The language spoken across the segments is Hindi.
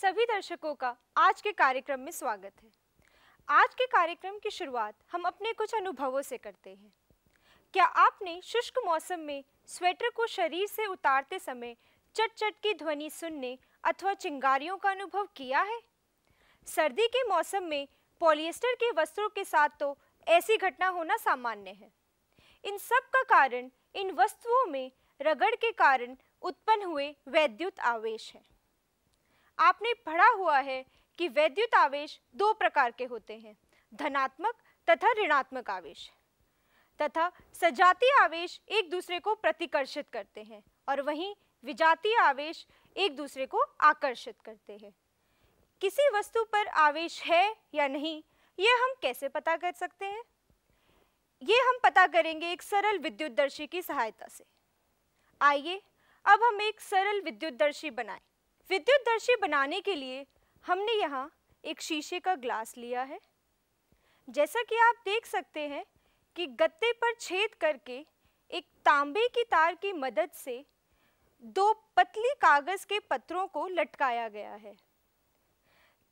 सभी दर्शकों का आज के कार्यक्रम में स्वागत है आज के कार्यक्रम की शुरुआत हम अपने कुछ अनुभवों से करते हैं क्या आपने शुष्क मौसम में स्वेटर को शरीर से उतारते समय चट चट की ध्वनि सुनने अथवा चिंगारियों का अनुभव किया है सर्दी के मौसम में पॉलिएस्टर के वस्त्रों के साथ तो ऐसी घटना होना सामान्य है इन सब का कारण इन वस्तुओं में रगड़ के कारण उत्पन्न हुए वैद्युत आवेश हैं आपने पढ़ा हुआ है कि वैद्युत आवेश दो प्रकार के होते हैं धनात्मक तथा ऋणात्मक आवेश तथा सजातीय आवेश एक दूसरे को प्रतिकर्षित करते हैं और वहीं विजातीय आवेश एक दूसरे को आकर्षित करते हैं किसी वस्तु पर आवेश है या नहीं यह हम कैसे पता कर सकते हैं ये हम पता करेंगे एक सरल विद्युत दर्शी की सहायता से आइए अब हम एक सरल विद्युत दर्शी बनाएं विद्युत दर्शी बनाने के लिए हमने यहाँ एक शीशे का ग्लास लिया है जैसा कि आप देख सकते हैं कि गत्ते पर छेद करके एक तांबे की तार की मदद से दो पतली कागज़ के पत्रों को लटकाया गया है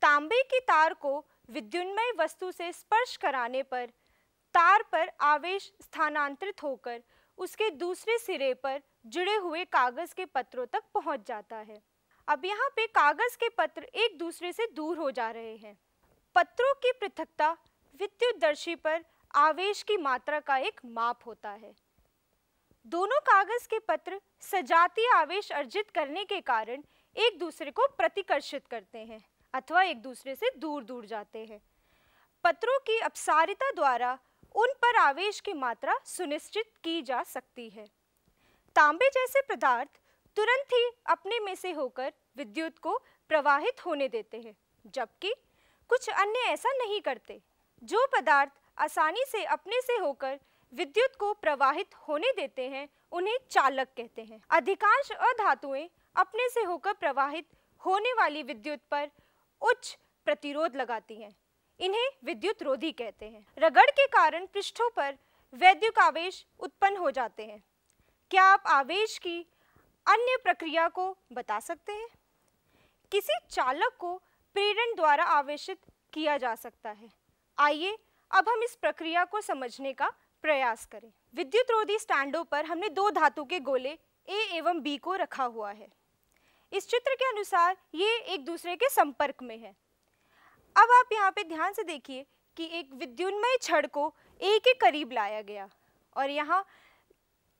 तांबे की तार को विद्युन्मय वस्तु से स्पर्श कराने पर तार पर आवेश स्थानांतरित होकर उसके दूसरे सिरे पर जुड़े हुए कागज़ के पत्रों तक पहुंच जाता है अब यहाँ पे कागज के पत्र एक दूसरे से दूर हो जा रहे हैं पत्रों की पृथकता विद्युत दर्शी पर आवेश की मात्रा का एक माप होता है दोनों कागज के पत्र सजातीय आवेश अर्जित करने के कारण एक दूसरे को प्रतिकर्षित करते हैं अथवा एक दूसरे से दूर दूर जाते हैं पत्रों की अपसारिता द्वारा उन पर आवेश की मात्रा सुनिश्चित की जा सकती है तांबे जैसे पदार्थ तुरंत ही अपने में से होकर विद्युत को प्रवाहित होने देते हैं जबकि कुछ अन्य ऐसा नहीं करते जो पदार्थ आसानी से अपने से होकर विद्युत को प्रवाहित होने देते हैं उन्हें चालक कहते हैं अधिकांश अधातुएं अपने से होकर प्रवाहित होने वाली विद्युत पर उच्च प्रतिरोध लगाती हैं इन्हें विद्युत रोधी कहते हैं रगड़ के कारण पृष्ठों पर वैद्युक आवेश उत्पन्न हो जाते हैं क्या आप आवेश की अन्य प्रक्रिया को बता सकते हैं किसी चालक को प्रेरण द्वारा आवेशित किया जा सकता है आइए अब हम इस प्रक्रिया को समझने का प्रयास करें विद्युत रोधी स्टैंडों पर हमने दो धातु के गोले ए एवं बी को रखा हुआ है इस चित्र के अनुसार ये एक दूसरे के संपर्क में है अब आप यहाँ पे ध्यान से देखिए कि एक विद्युन्मय छड़ को ए के करीब लाया गया और यहाँ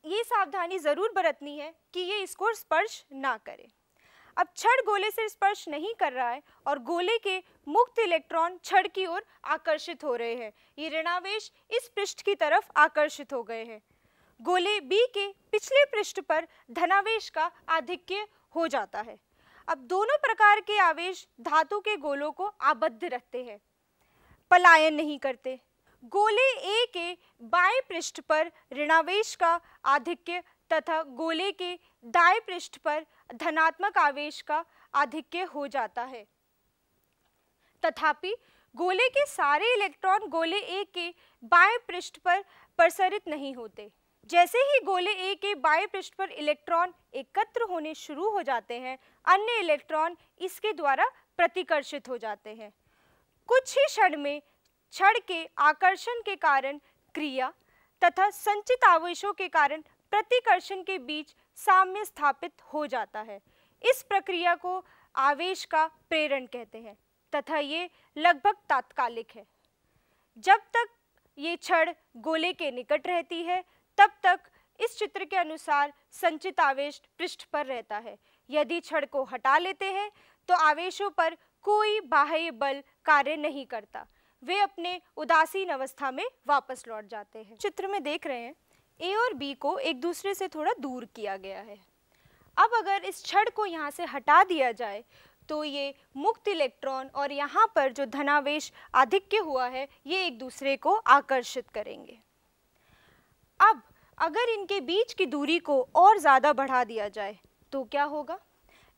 ये सावधानी ज़रूर बरतनी है कि ये इसको स्पर्श ना करे अब छड़ गोले से स्पर्श नहीं कर रहा है और गोले के मुक्त इलेक्ट्रॉन छड़ की ओर आकर्षित हो रहे हैं ये ऋणावेश इस पृष्ठ की तरफ आकर्षित हो गए हैं गोले बी के पिछले पृष्ठ पर धनावेश का आधिक्य हो जाता है अब दोनों प्रकार के आवेश धातु के गोलों को आबद्ध रखते हैं पलायन नहीं करते गोले ए के बाएं पृष्ठ पर ऋणावेश का आधिक्य तथा गोले के दाएं पृष्ठ पर धनात्मक आवेश का आधिक्य हो जाता है तथापि गोले के सारे इलेक्ट्रॉन गोले ए के बाएं पृष्ठ पर प्रसरित नहीं होते जैसे ही गोले ए के बाएं पृष्ठ पर इलेक्ट्रॉन एकत्र होने शुरू हो जाते हैं अन्य इलेक्ट्रॉन इसके द्वारा प्रतिकर्षित हो जाते हैं कुछ ही क्षण में छड़ के आकर्षण के कारण क्रिया तथा संचित आवेशों के कारण प्रतिकर्षण के बीच साम्य स्थापित हो जाता है इस प्रक्रिया को आवेश का प्रेरण कहते हैं तथा ये लगभग तात्कालिक है जब तक ये छड़ गोले के निकट रहती है तब तक इस चित्र के अनुसार संचित आवेश पृष्ठ पर रहता है यदि छड़ को हटा लेते हैं तो आवेशों पर कोई बाह्य बल कार्य नहीं करता वे अपने उदासीन अवस्था में वापस लौट जाते हैं चित्र में देख रहे हैं ए और बी को एक दूसरे से थोड़ा दूर किया गया है अब अगर इस छड़ को यहाँ से हटा दिया जाए तो ये मुक्त इलेक्ट्रॉन और यहाँ पर जो धनावेश आधिक्य हुआ है ये एक दूसरे को आकर्षित करेंगे अब अगर इनके बीच की दूरी को और ज़्यादा बढ़ा दिया जाए तो क्या होगा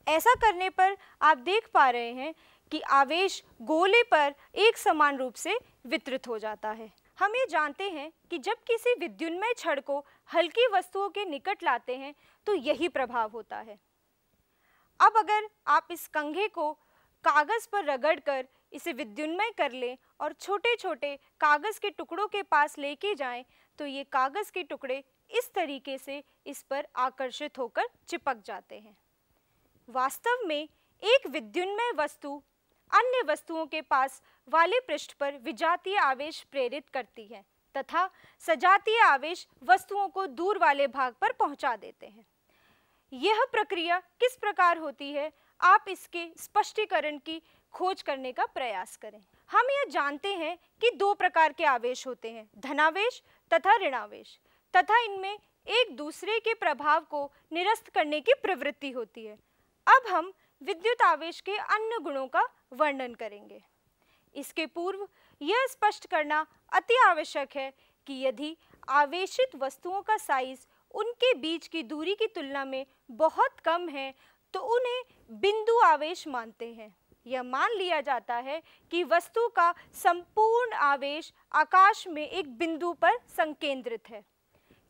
ऐसा करने पर आप देख पा रहे हैं कि आवेश गोले पर एक समान रूप से वितरित हो जाता है हम ये जानते हैं कि जब किसी विद्युन्मय छड़ को हल्की वस्तुओं के निकट लाते हैं तो यही प्रभाव होता है अब अगर आप इस कंघे को कागज़ पर रगड़कर इसे विद्युन्मय कर लें और छोटे छोटे कागज़ के टुकड़ों के पास लेके जाएं तो ये कागज़ के टुकड़े इस तरीके से इस पर आकर्षित होकर चिपक जाते हैं वास्तव में एक विद्युन्मय वस्तु अन्य वस्तुओं के पास वाले पृष्ठ पर विजातीय आवेश प्रेरित करती है तथा सजातीय आवेश वस्तुओं को दूर वाले भाग पर पहुंचा देते हैं यह प्रक्रिया किस प्रकार होती है आप इसके स्पष्टीकरण की खोज करने का प्रयास करें हम यह जानते हैं कि दो प्रकार के आवेश होते हैं धनावेश तथा ऋणावेश तथा इनमें एक दूसरे के प्रभाव को निरस्त करने की प्रवृत्ति होती है अब हम विद्युत आवेश के अन्य गुणों का वर्णन करेंगे इसके पूर्व यह स्पष्ट करना अति आवश्यक है कि यदि आवेशित वस्तुओं का साइज उनके बीच की दूरी की तुलना में बहुत कम है तो उन्हें बिंदु आवेश मानते हैं यह मान लिया जाता है कि वस्तु का संपूर्ण आवेश आकाश में एक बिंदु पर संकेंद्रित है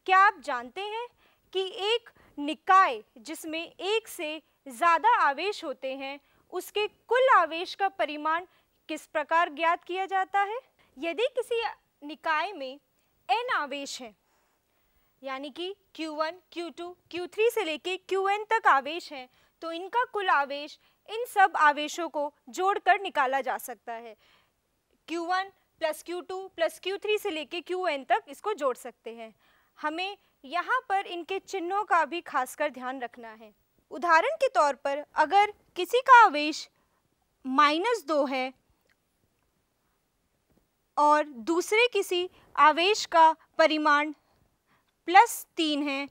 क्या आप जानते हैं कि एक निकाय जिसमें एक से ज़्यादा आवेश होते हैं उसके कुल आवेश का परिमाण किस प्रकार ज्ञात किया जाता है यदि किसी निकाय में एन आवेश हैं यानी कि Q1, Q2, Q3 से लेके Qn तक आवेश हैं तो इनका कुल आवेश इन सब आवेशों को जोड़कर निकाला जा सकता है Q1 plus Q2 plus Q3 से लेके Qn तक इसको जोड़ सकते हैं हमें यहाँ पर इनके चिन्हों का भी खासकर ध्यान रखना है उदाहरण के तौर पर अगर किसी का आवेश माइनस दो है और दूसरे किसी आवेश का परिमाण प्लस तीन है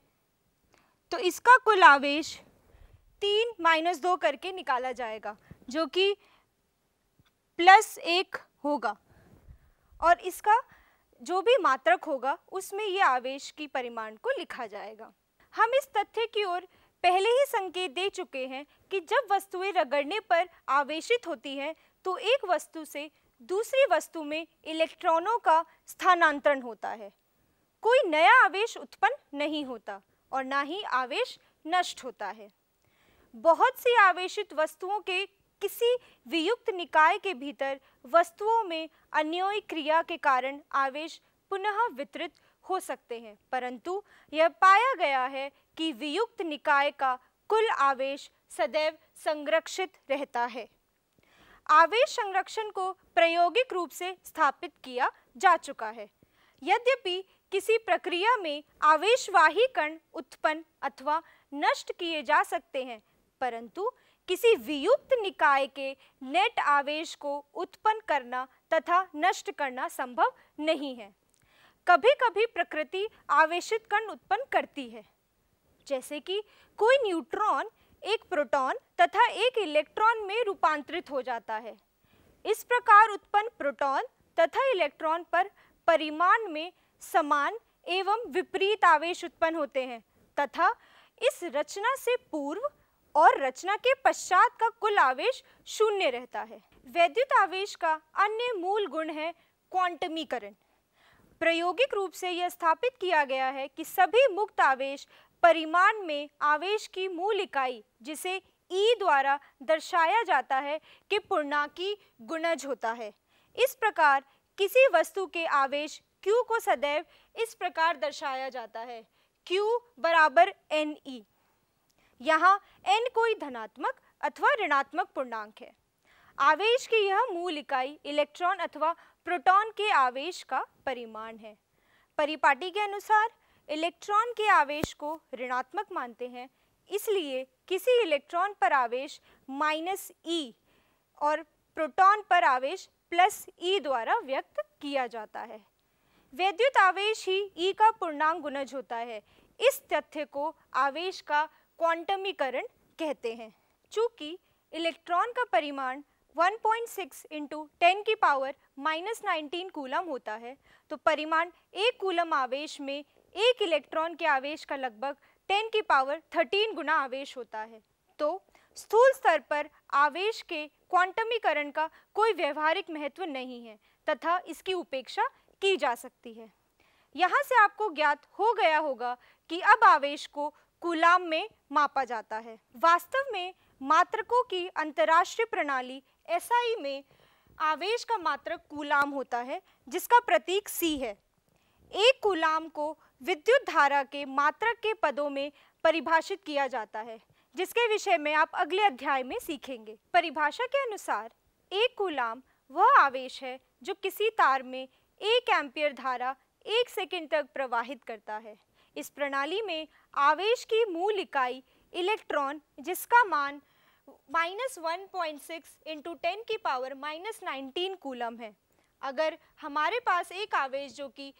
तो इसका कुल आवेश तीन माइनस दो करके निकाला जाएगा जो कि प्लस एक होगा और इसका जो भी मात्रक होगा उसमें ये आवेश की परिमाण को लिखा जाएगा हम इस तथ्य की ओर पहले ही संकेत दे चुके हैं कि जब वस्तुएं रगड़ने पर आवेशित होती हैं तो एक वस्तु से दूसरी वस्तु में इलेक्ट्रॉनों का स्थानांतरण होता है कोई नया आवेश उत्पन्न नहीं होता और ना ही आवेश नष्ट होता है बहुत सी आवेशित वस्तुओं के किसी वियुक्त निकाय के भीतर वस्तुओं में अन्योय क्रिया के कारण आवेश पुनः वितरित हो सकते हैं परंतु यह पाया गया है कि वियुक्त निकाय का कुल आवेश सदैव संरक्षित रहता है आवेश संरक्षण को प्रायोगिक रूप से स्थापित किया जा चुका है यद्यपि किसी प्रक्रिया में आवेशवाही कण उत्पन्न अथवा नष्ट किए जा सकते हैं परंतु किसी वियुक्त निकाय के नेट आवेश को उत्पन्न करना तथा नष्ट करना संभव नहीं है कभी कभी प्रकृति आवेशित कण उत्पन्न करती है जैसे कि कोई न्यूट्रॉन एक प्रोटॉन तथा एक इलेक्ट्रॉन में रूपांतरित हो जाता है इस प्रकार उत्पन्न प्रोटॉन तथा इलेक्ट्रॉन पर परिमाण में समान एवं विपरीत आवेश उत्पन्न होते हैं तथा इस रचना से पूर्व और रचना के पश्चात का कुल आवेश शून्य रहता है वैद्युत आवेश का अन्य मूल गुण है क्वांटमीकरण प्रायोगिक रूप से यह स्थापित किया गया है कि सभी मुक्त आवेश परिमाण में आवेश की मूल इकाई जिसे ई e द्वारा दर्शाया जाता है कि पूर्णांकी गुणज होता है इस प्रकार किसी वस्तु के आवेश क्यू को सदैव इस प्रकार दर्शाया जाता है क्यू बराबर एन ई e। यहाँ n कोई धनात्मक अथवा ऋणात्मक पूर्णांक है आवेश की यह मूल इकाई इलेक्ट्रॉन अथवा प्रोटॉन के आवेश का परिमाण है परिपाटी के अनुसार इलेक्ट्रॉन के आवेश को ऋणात्मक मानते हैं इसलिए किसी इलेक्ट्रॉन पर आवेश माइनस ई e और प्रोटॉन पर आवेश प्लस ई e द्वारा व्यक्त किया जाता है वैद्युत आवेश ही ई e का पूर्णांक गुणज होता है इस तथ्य को आवेश का क्वांटमीकरण कहते हैं चूँकि इलेक्ट्रॉन का परिमाण 1.6 पॉइंट सिक्स इंटू टेन की पावर माइनस नाइनटीन कूलम होता है तो परिमाण एक कूलम आवेश में एक इलेक्ट्रॉन के आवेश का लगभग 10 की पावर 13 गुना आवेश होता है तो स्थूल स्तर पर आवेश के क्वांटमीकरण का कोई व्यवहारिक महत्व नहीं है तथा इसकी उपेक्षा की जा सकती है यहाँ से आपको ज्ञात हो गया होगा कि अब आवेश को कुलाम में मापा जाता है वास्तव में मात्रकों की अंतर्राष्ट्रीय प्रणाली एसआई में आवेश का मात्रक कुलाम होता है जिसका प्रतीक सी है एक कुलाम को विद्युत धारा के मात्रक के पदों में परिभाषित किया जाता है जिसके विषय में आप अगले अध्याय में सीखेंगे परिभाषा के अनुसार एक कुलाम वह आवेश है जो किसी तार में एक एम्पियर धारा एक सेकंड तक प्रवाहित करता है इस प्रणाली में आवेश की मूल इकाई इलेक्ट्रॉन जिसका मान minus one point six into ten की पावर माइनस नाइनटीन कूलम है अगर हमारे पास एक आवेश जो कि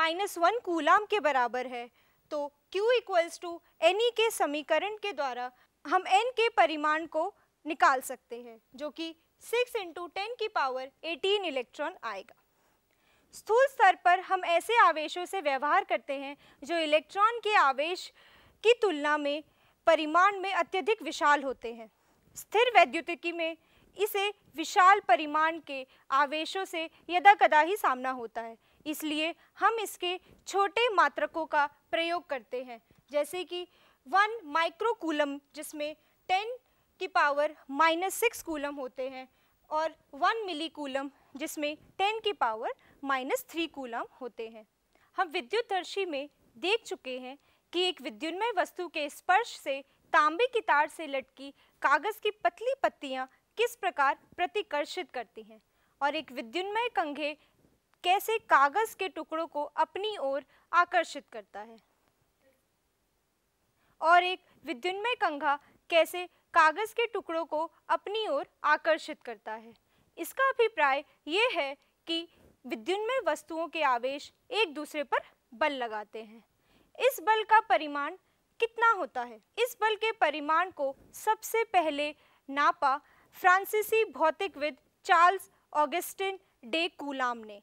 माइनस वन कूलम के बराबर है तो Q इक्वल्स टू एन के समीकरण के द्वारा हम n के परिमाण को निकाल सकते हैं जो कि सिक्स इंटू टेन की पावर एटीन इलेक्ट्रॉन आएगा स्थूल स्तर पर हम ऐसे आवेशों से व्यवहार करते हैं जो इलेक्ट्रॉन के आवेश की तुलना में परिमाण में अत्यधिक विशाल होते हैं स्थिर वैद्युतिकी में इसे विशाल परिमाण के आवेशों से यदा कदा ही सामना होता है इसलिए हम इसके छोटे मात्रकों का प्रयोग करते हैं जैसे कि वन माइक्रोकूलम जिसमें टेन की पावर माइनस सिक्स कूलम होते हैं और वन मिली कूलम जिसमें 10 की पावर माइनस थ्री कूलम होते हैं हम विद्युत दर्शी में देख चुके हैं कि एक विद्युन्मय वस्तु के स्पर्श से तांबे की तार से लटकी कागज़ की पतली पत्तियाँ किस प्रकार प्रतिकर्षित करती हैं और एक विद्युन्मय कंघे कैसे कागज़ के टुकड़ों को अपनी ओर आकर्षित करता है और एक विद्युन्मय कंघा कैसे कागज़ के टुकड़ों को अपनी ओर आकर्षित करता है इसका अभिप्राय ये है कि विद्युन्मय वस्तुओं के आवेश एक दूसरे पर बल लगाते हैं इस बल का परिमाण कितना होता है इस बल के परिमाण को सबसे पहले नापा फ्रांसीसी भौतिकविद चार्ल्स ऑगस्टिन डे कूलाम ने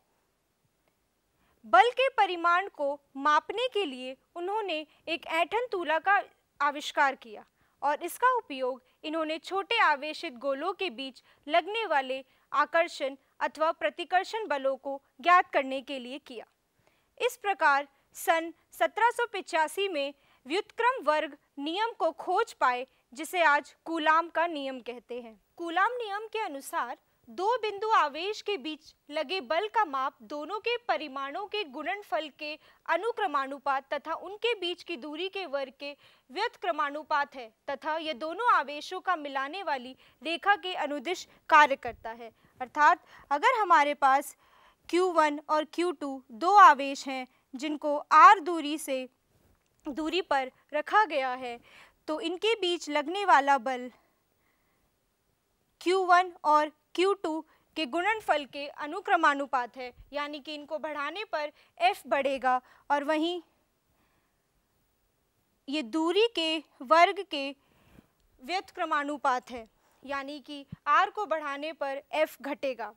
बल के परिमाण को मापने के लिए उन्होंने एक ऐठन तूला का आविष्कार किया और इसका उपयोग इन्होंने छोटे आवेशित गोलों के बीच लगने वाले आकर्षण अथवा प्रतिकर्षण बलों को ज्ञात करने के लिए किया इस प्रकार सन सत्रह में व्युत्क्रम वर्ग नियम को खोज पाए जिसे आज कुलाम का नियम कहते हैं कुलाम नियम के अनुसार दो बिंदु आवेश के बीच लगे बल का माप दोनों के परिमाणों के गुणनफल के अनुक्रमानुपात तथा उनके बीच की दूरी के वर्ग के व्यतक्रमानुपात है तथा यह दोनों आवेशों का मिलाने वाली रेखा के अनुदिश कार्य करता है अर्थात अगर हमारे पास Q1 और Q2 दो आवेश हैं जिनको R दूरी से दूरी पर रखा गया है तो इनके बीच लगने वाला बल Q1 और Q2 के गुणनफल के अनुक्रमानुपात है यानी कि इनको बढ़ाने पर f बढ़ेगा और वहीं ये दूरी के वर्ग के व्यतक्रमानुपात है यानी कि r को बढ़ाने पर f घटेगा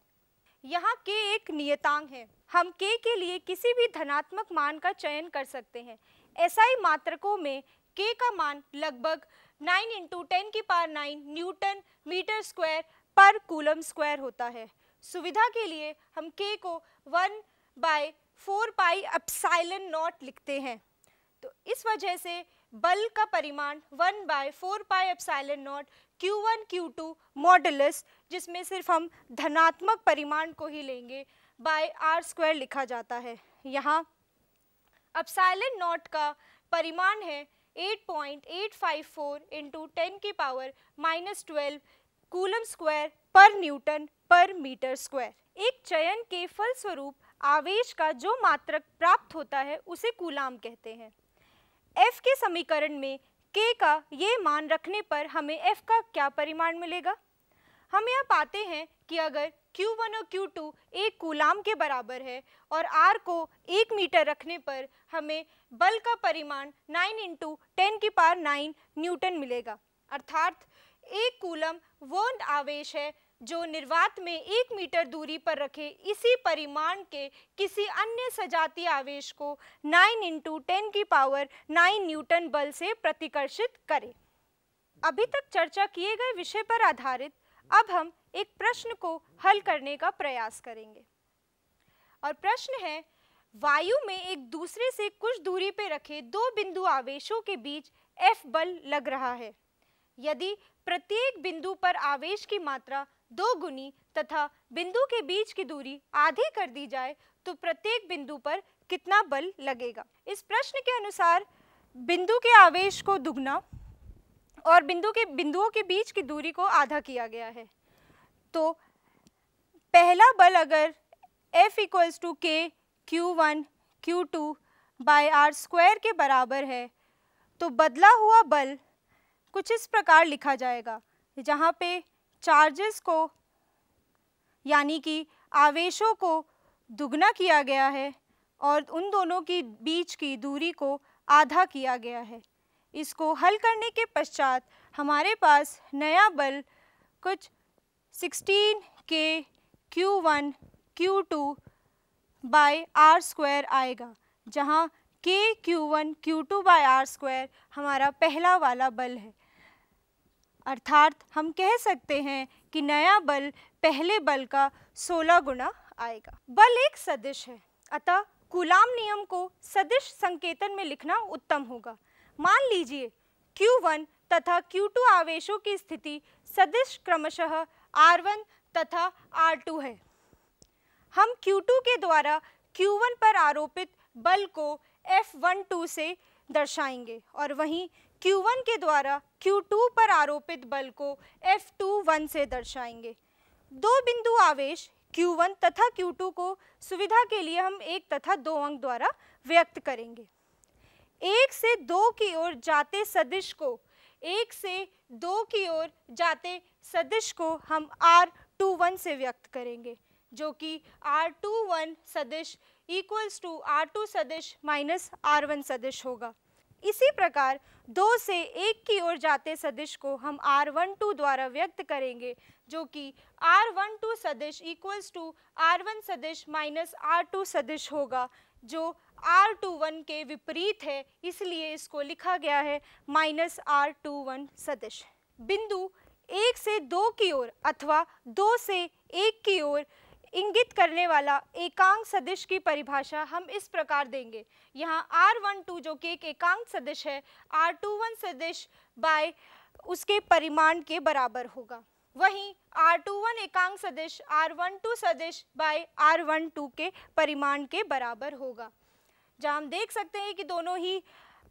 यहाँ k एक नियतांक है हम k के लिए किसी भी धनात्मक मान का चयन कर सकते हैं ही मात्रकों में k का मान लगभग 9 इंटू टेन की पार 9 न्यूटन मीटर स्क्वायर पर कूलम स्क्वायर होता है सुविधा के लिए हम के को one by four pi epsilon naught लिखते हैं तो इस वजह से बल का परिमाण one by four pi epsilon naught Q one Q two modulus जिसमें सिर्फ हम धनात्मक परिमाण को ही लेंगे बाय आर स्क्वायर लिखा जाता है यहाँ अपसाइलन नॉट का परिमाण है 8.854 point eight five four into ten की power minus twelve coulomb square पर न्यूटन पर मीटर स्क्वायर एक चयन के फल स्वरूप आवेश का जो मात्रक प्राप्त होता है उसे कूलाम कहते हैं एफ के समीकरण में के का ये मान रखने पर हमें एफ का क्या परिमाण मिलेगा हम यह पाते हैं कि अगर Q1 और Q2 एक कूलाम के बराबर है और R को एक मीटर रखने पर हमें बल का परिमाण 9 इंटू टेन की पार 9 न्यूटन मिलेगा अर्थात एक कूलम वोंड आवेश है जो निर्वात में एक मीटर दूरी पर रखे इसी परिमाण के किसी अन्य सजातीय आवेश को 9 इंटू टेन की पावर 9 न्यूटन बल से प्रतिकर्षित करे अभी तक चर्चा किए गए विषय पर आधारित अब हम एक प्रश्न को हल करने का प्रयास करेंगे और प्रश्न है वायु में एक दूसरे से कुछ दूरी पर रखे दो बिंदु आवेशों के बीच एफ बल लग रहा है यदि प्रत्येक बिंदु पर आवेश की मात्रा दो गुनी तथा बिंदु के बीच की दूरी आधी कर दी जाए तो प्रत्येक बिंदु पर कितना बल लगेगा इस प्रश्न के अनुसार बिंदु के आवेश को दुगना और बिंदु के बिंदुओं के बीच की दूरी को आधा किया गया है तो पहला बल अगर F equals to K Q one Q two by R square के बराबर है तो बदला हुआ बल कुछ इस प्रकार लिखा जाएगा जहाँ पे चार्जेस को यानी कि आवेशों को दुगना किया गया है और उन दोनों की बीच की दूरी को आधा किया गया है इसको हल करने के पश्चात हमारे पास नया बल कुछ 16 के Q one Q two by R square आएगा जहाँ K Q one Q two by R square हमारा पहला वाला बल है अर्थात हम कह सकते हैं कि नया बल पहले बल का 16 गुना आएगा बल एक सदिश है अतः कुलाम नियम को सदिश संकेतन में लिखना उत्तम होगा मान लीजिए Q1 तथा Q2 आवेशों की स्थिति सदिश क्रमशः R1 तथा R2 है हम Q2 के द्वारा Q1 पर आरोपित बल को F12 से दर्शाएंगे और वहीं Q1 के द्वारा Q2 पर आरोपित बल को F21 से दर्शाएंगे दो बिंदु आवेश Q1 तथा Q2 को सुविधा के लिए हम एक तथा दो अंक द्वारा व्यक्त करेंगे एक से दो की ओर जाते सदिश को एक से दो की ओर जाते सदिश को हम R21 से व्यक्त करेंगे जो कि R21 सदिश इक्वल्स टू R2 सदिश माइनस R1 सदिश होगा इसी प्रकार दो से एक की ओर जाते सदिश को हम आर वन टू द्वारा व्यक्त करेंगे जो कि आर वन टू सदिश इक्वल्स टू आर वन सदिश माइनस आर टू सदिश होगा जो आर टू वन के विपरीत है इसलिए इसको लिखा गया है माइनस आर टू वन सदिश बिंदु एक से दो की ओर अथवा दो से एक की ओर इंगित करने वाला एकांक सदिश की परिभाषा हम इस प्रकार देंगे यहाँ आर वन टू जो कि एक एकांक सदिश है आर टू वन सदिश बाय उसके परिमाण के बराबर होगा वहीं आर टू वन एकांक सदिश आर वन टू सदिश बाय आर वन टू के परिमाण के बराबर होगा जहाँ हम देख सकते हैं कि दोनों ही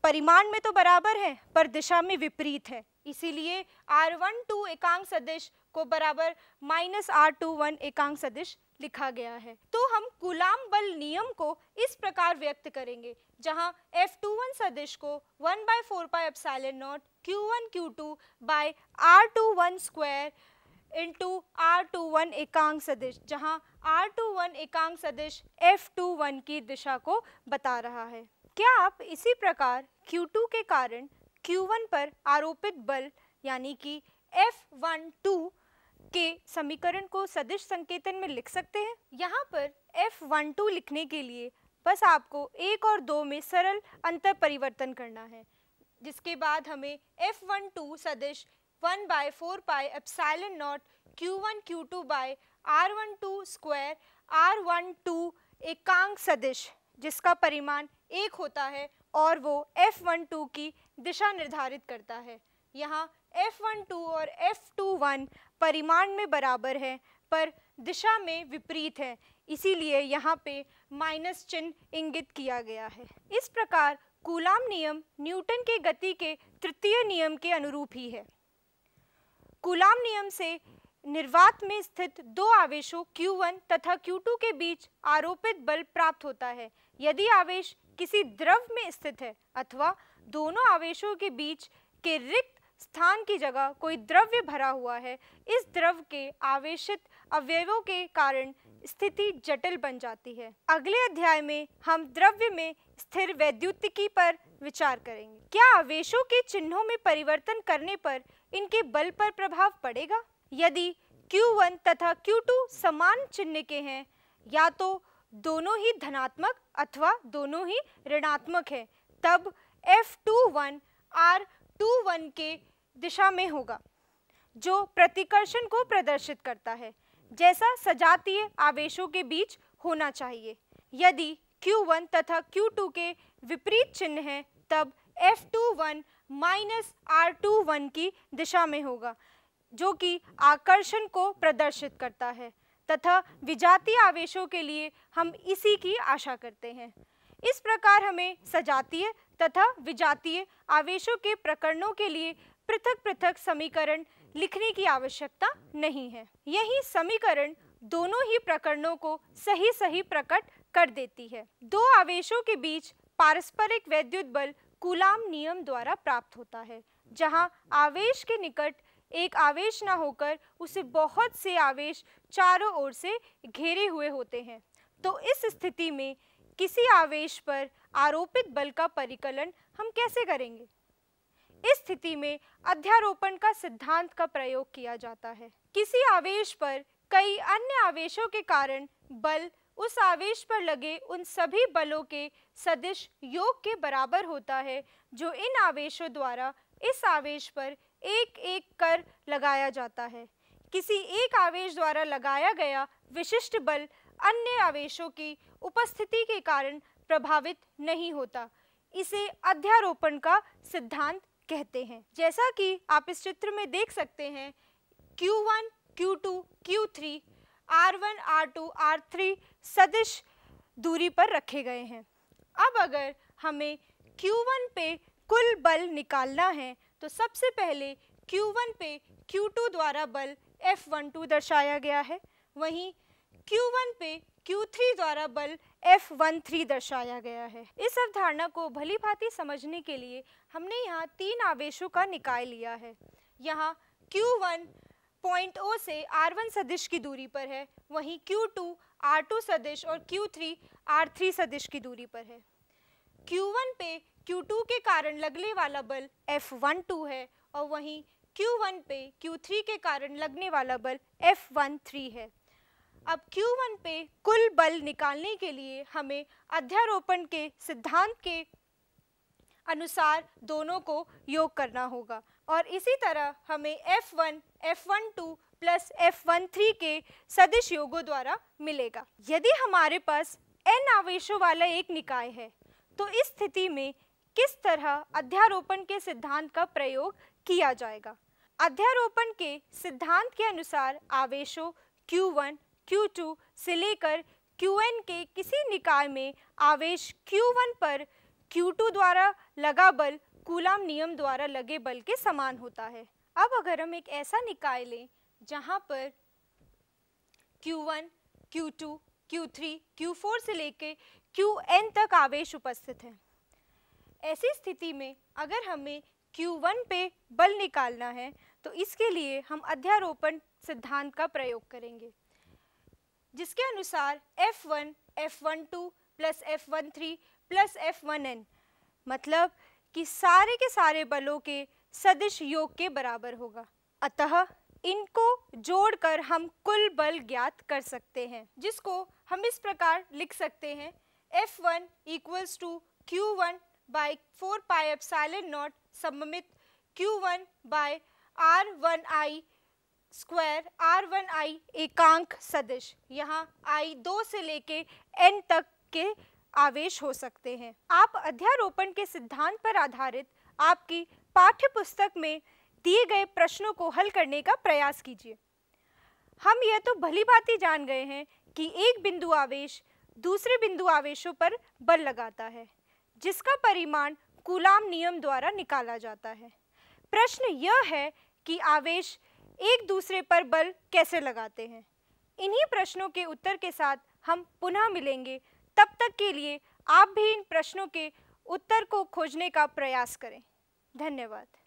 परिमाण में तो बराबर है पर दिशा में विपरीत है इसीलिए आर वन टू एकांक सदिश को बराबर माइनस आर टू वन एकांक सदिश लिखा गया है तो हम गुलाम बल नियम को इस प्रकार व्यक्त करेंगे जहां F21 सदिश को 1 by four pi epsilon naught Q1 Q2 by one square into R two one एकांक सदिश जहां आर टू वन एकांक सदिश एफ टू वन की दिशा को बता रहा है क्या आप इसी प्रकार Q2 के कारण Q1 पर आरोपित बल यानी कि F12 के समीकरण को सदिश संकेतन में लिख सकते हैं यहाँ पर F12 लिखने के लिए बस आपको एक और दो में सरल अंतर परिवर्तन करना है जिसके बाद हमें F12 सदिश 1 by four pi epsilon naught Q one Q two by R one two square R one two एकांक सदिश जिसका परिमाण एक होता है और वो F12 की दिशा निर्धारित करता है यहाँ F12 और F21 परिमाण में बराबर है पर दिशा में विपरीत है इसीलिए यहाँ पे माइनस चिन्ह इंगित किया गया है इस प्रकार कूलाम नियम न्यूटन के गति के तृतीय नियम के अनुरूप ही है कूलाम नियम से निर्वात में स्थित दो आवेशों Q1 तथा Q2 के बीच आरोपित बल प्राप्त होता है यदि आवेश किसी द्रव में स्थित है अथवा दोनों आवेशों के बीच के रिक्त स्थान की जगह कोई द्रव्य भरा हुआ है इस द्रव के आवेशित अवयवों के कारण स्थिति जटिल बन जाती है अगले अध्याय में हम द्रव्य में स्थिर वैद्युतिकी पर विचार करेंगे क्या आवेशों के चिन्हों में परिवर्तन करने पर इनके बल पर प्रभाव पड़ेगा यदि Q1 तथा Q2 समान चिन्ह के हैं या तो दोनों ही धनात्मक अथवा दोनों ही ऋणात्मक हैं तब F21 R21 के दिशा में होगा जो प्रतिकर्षण को प्रदर्शित करता है जैसा सजातीय आवेशों के बीच होना चाहिए यदि Q1 तथा Q2 के विपरीत चिन्ह हैं तब F21 माइनस R21 की दिशा में होगा जो कि आकर्षण को प्रदर्शित करता है तथा विजातीय आवेशों के लिए हम इसी की आशा करते हैं इस प्रकार हमें सजातीय तथा विजातीय आवेशों के प्रकरणों के लिए पृथक पृथक समीकरण लिखने की आवश्यकता नहीं है यही समीकरण दोनों ही प्रकरणों को सही सही प्रकट कर देती है दो आवेशों के बीच पारस्परिक वैद्युत बल कुलाम नियम द्वारा प्राप्त होता है जहाँ आवेश के निकट एक आवेश न होकर उसे बहुत से आवेश चारों ओर से घेरे हुए होते हैं तो इस स्थिति में किसी आवेश पर आरोपित बल का परिकलन हम कैसे करेंगे इस स्थिति में अध्यारोपण का सिद्धांत का प्रयोग किया जाता है किसी आवेश पर कई अन्य आवेशों के कारण बल उस आवेश पर लगे उन सभी बलों के सदिश योग के बराबर होता है जो इन आवेशों द्वारा इस आवेश पर एक एक कर लगाया जाता है किसी एक आवेश द्वारा लगाया गया विशिष्ट बल अन्य आवेशों की उपस्थिति के कारण प्रभावित नहीं होता इसे अध्यारोपण का सिद्धांत कहते हैं जैसा कि आप इस चित्र में देख सकते हैं Q1, Q2, Q3, R1, R2, R3 सदिश दूरी पर रखे गए हैं अब अगर हमें Q1 पे कुल बल निकालना है तो सबसे पहले Q1 पे Q2 द्वारा बल F12 दर्शाया गया है वहीं Q1 पे Q3 द्वारा बल एफ़ वन थ्री दर्शाया गया है इस अवधारणा को भली भांति समझने के लिए हमने यहाँ तीन आवेशों का निकाय लिया है यहाँ Q1 पॉइंट ओ से R1 सदिश की दूरी पर है वहीं Q2 R2 सदिश और Q3 R3 सदिश की दूरी पर है Q1 पे Q2 के कारण लगने वाला बल F12 है और वहीं Q1 पे Q3 के कारण लगने वाला बल F13 है अब Q1 पे कुल बल निकालने के लिए हमें अध्यारोपण के सिद्धांत के अनुसार दोनों को योग करना होगा और इसी तरह हमें F1, F12 प्लस F13 के सदिश योगों द्वारा मिलेगा यदि हमारे पास n आवेशों वाला एक निकाय है तो इस स्थिति में किस तरह अध्यारोपण के सिद्धांत का प्रयोग किया जाएगा अध्यारोपण के सिद्धांत के अनुसार आवेशों Q1, टू से लेकर एन के किसी निकाय में आवेश वन पर टू द्वारा लगा बल कूलाम नियम द्वारा लगे बल के समान होता है अब अगर हम एक ऐसा निकाय लें जहाँ पर Q1, Q2, Q3, Q4 से लेकर Qn तक आवेश उपस्थित है ऐसी स्थिति में अगर हमें Q1 पे बल निकालना है तो इसके लिए हम अध्यारोपण सिद्धांत का प्रयोग करेंगे जिसके अनुसार one two plus three plus N मतलब कि सारे के सारे बलों के सदिश योग के बराबर होगा अतः इनको जोड़कर हम कुल बल ज्ञात कर सकते हैं जिसको हम इस प्रकार लिख सकते हैं F one equals to Q one by four pi epsilon naught सममित Q one by R one I square R one I एकांक सदिश यहाँ आई दो से लेके एन तक के आवेश हो सकते हैं आप अध्यारोपण के सिद्धांत पर आधारित आपकी पाठ्य पुस्तक में दिए गए प्रश्नों को हल करने का प्रयास कीजिए हम यह तो भली भांति जान गए हैं कि एक बिंदु आवेश दूसरे बिंदु आवेशों पर बल लगाता है जिसका परिमाण कुलाम नियम द्वारा निकाला जाता है प्रश्न यह है कि आवेश एक दूसरे पर बल कैसे लगाते हैं इन्हीं प्रश्नों के उत्तर के साथ हम पुनः मिलेंगे तब तक के लिए आप भी इन प्रश्नों के उत्तर को खोजने का प्रयास करें धन्यवाद